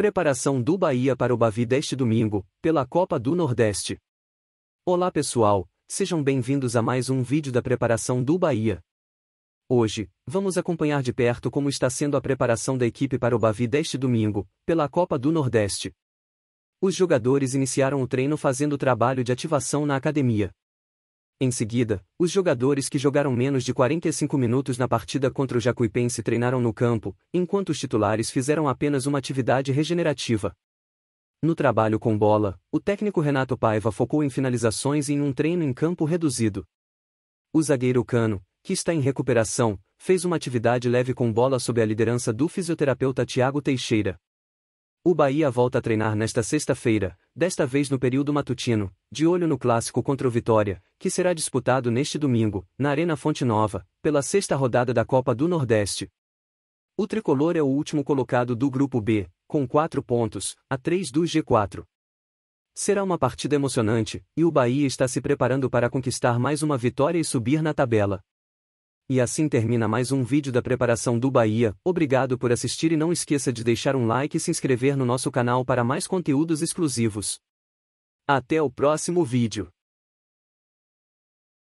Preparação do Bahia para o Bavi deste domingo, pela Copa do Nordeste. Olá pessoal, sejam bem-vindos a mais um vídeo da preparação do Bahia. Hoje, vamos acompanhar de perto como está sendo a preparação da equipe para o Bavi deste domingo, pela Copa do Nordeste. Os jogadores iniciaram o treino fazendo trabalho de ativação na academia. Em seguida, os jogadores que jogaram menos de 45 minutos na partida contra o Jacuipense treinaram no campo, enquanto os titulares fizeram apenas uma atividade regenerativa. No trabalho com bola, o técnico Renato Paiva focou em finalizações e em um treino em campo reduzido. O zagueiro Cano, que está em recuperação, fez uma atividade leve com bola sob a liderança do fisioterapeuta Tiago Teixeira. O Bahia volta a treinar nesta sexta-feira, desta vez no período matutino, de olho no clássico contra o Vitória, que será disputado neste domingo, na Arena Fonte Nova, pela sexta rodada da Copa do Nordeste. O tricolor é o último colocado do Grupo B, com quatro pontos, a três do G4. Será uma partida emocionante, e o Bahia está se preparando para conquistar mais uma vitória e subir na tabela. E assim termina mais um vídeo da preparação do Bahia, obrigado por assistir e não esqueça de deixar um like e se inscrever no nosso canal para mais conteúdos exclusivos. Até o próximo vídeo.